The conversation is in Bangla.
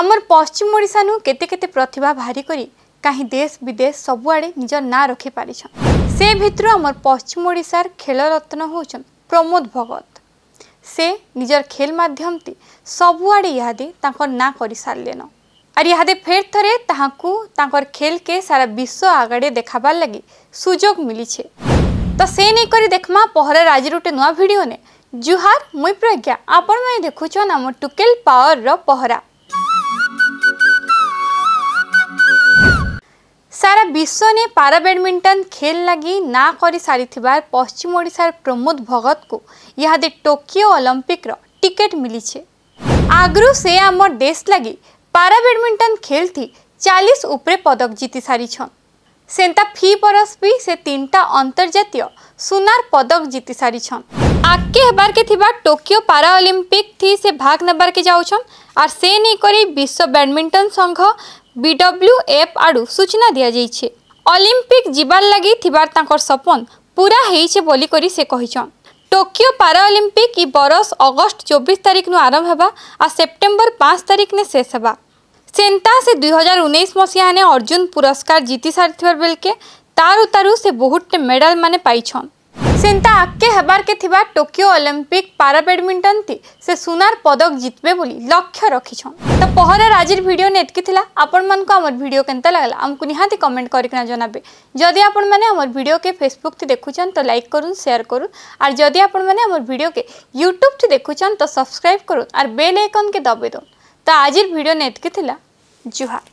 আমার পশ্চিম নু কেতে কেতে প্রতিভা বাহারি করে কাহি দেশ বিদেশ সবুড়ে নিজ না রক্ষি পারিছন সে ভিতর আমার পশ্চিম ওড়িশার খেলরত্ন হচ্ছেন প্রমোদ ভগত সে নিজের খেল মাধ্যমটি সবুড়ে ইহাদে তাঁর না করে সারলেন আর ইহাদে ফের থরে তাহাকু তাঁর খেলকে সারা বিশ্ব আগাড়ে দেখাবার লাগি সুযোগ মিলিছে তো সে নেই করে দেখমা পহরে রাজি গোটে নয় ভিডিও নে জুহার মুই প্রজ্ঞা আপনার মানে আমার টুকেল পাওয়ার পহরা ବିଶ୍ୱନେ ପାରା ବ୍ୟାଡମିଣ୍ଟନ ଖେଲ ଲାଗି ନାଁ କରିସାରିଥିବାର ପଶ୍ଚିମ ଓଡ଼ିଶାର ପ୍ରମୋଦ ଭଗତଙ୍କୁ ଇହାଦେ ଟୋକିଓ ଅଲମ୍ପିକ୍ର ଟିକେଟ୍ ମିଳିଛେ ଆଗରୁ ସେ ଆମର ଦେଶ ଲାଗି ପାରା ବ୍ୟାଡମିଣ୍ଟନ ଖେଲ୍ଥି ଚାଳିଶ ଉପରେ ପଦକ ଜିତି ସାରିଛନ୍ ସେନ୍ତା ଫି ବରଷ ବି ସେ ତିନିଟା ଅନ୍ତର୍ଜାତୀୟ ସୁନାର ପଦକ ଜିତି ସାରିଛନ୍ ଆଗକେ ହେବାର୍କେ ଥିବା ଟୋକିଓ ପାରା ଅଲିମ୍ପିକ୍ ଥି ସେ ଭାଗ ନେବାର୍କେ ଯାଉଛନ୍ ଆର୍ ସେ ନେଇକରି ବିଶ୍ୱ ବ୍ୟାଡମିଣ୍ଟନ ସଂଘ ବିଡବ୍ଲ୍ୟୁଏଫ୍ ଆଡ଼ୁ ସୂଚନା ଦିଆଯାଇଛି ଅଲିମ୍ପିକ୍ ଯିବାର୍ ଲାଗି ଥିବାର୍ ତାଙ୍କର ସପନ ପୁରା ହେଇଛେ ବୋଲିକରି ସେ କହିଛନ୍ ଟୋକିଓ ପାରାଅଲିମ୍ପିକ୍ ଇ ବରଷ ଅଗଷ୍ଟ ଚବିଶ ତାରିଖନୁ ଆରମ୍ଭ ହେବା ଆଉ ସେପ୍ଟେମ୍ବର ପାଞ୍ଚ ତାରିଖନେ ଶେଷ ହେବା ସେନ୍ତା ସେ ଦୁଇ ହଜାର ଉଣେଇଶ ମସିହାନେ ଅର୍ଜୁନ ପୁରସ୍କାର ଜିତି ସାରିଥିବାର ବେଲକେ ତାରୁ ତାରୁ ସେ ବହୁତଟେ ମେଡ଼ାଲ ମାନେ ପାଇଛନ୍ ସେନ୍ତା ଆଗ୍କେ ହେବାର୍କେ ଥିବା ଟୋକିଓ ଅଲିମ୍ପିକ୍ ପାରା ବ୍ୟାଡ଼ମିଣ୍ଟନ୍ ସେ ସୁନାର ପଦକ ଜିତ୍ବେ ବୋଲି ଲକ୍ଷ୍ୟ ରଖିଛନ୍ ତ ପହରର ଆଜିର ଭିଡ଼ିଓ ଏତିକି ଥିଲା ଆପଣମାନଙ୍କୁ ଆମର ଭିଡ଼ିଓ କେନ୍ତା ଲାଗ୍ଲା ଆମକୁ ନିହାତି କମେଣ୍ଟ କରିକିନା ଜଣାବେ ଯଦି ଆପଣମାନେ ଆମର ଭିଡ଼ିଓକେ ଫେସବୁକ୍ ଦେଖୁଛନ୍ ତ ଲାଇକ୍ କରୁନ୍ ସେୟାର କରୁନ୍ ଆର୍ ଯଦି ଆପଣମାନେ ଆମର ଭିଡ଼ିଓକେ ୟୁଟ୍ୟୁବ୍ ଥି ଦେଖୁଛନ୍ ତ ସବସ୍କ୍ରାଇବ୍ କରୁନ୍ ଆର୍ ବେଲ୍ ଆଇକନ୍କେ ଦବେ ଦଉନ୍ ତ ଆଜିର ଭିଡ଼ିଓ ଏତିକି ଥିଲା ଜୁହାର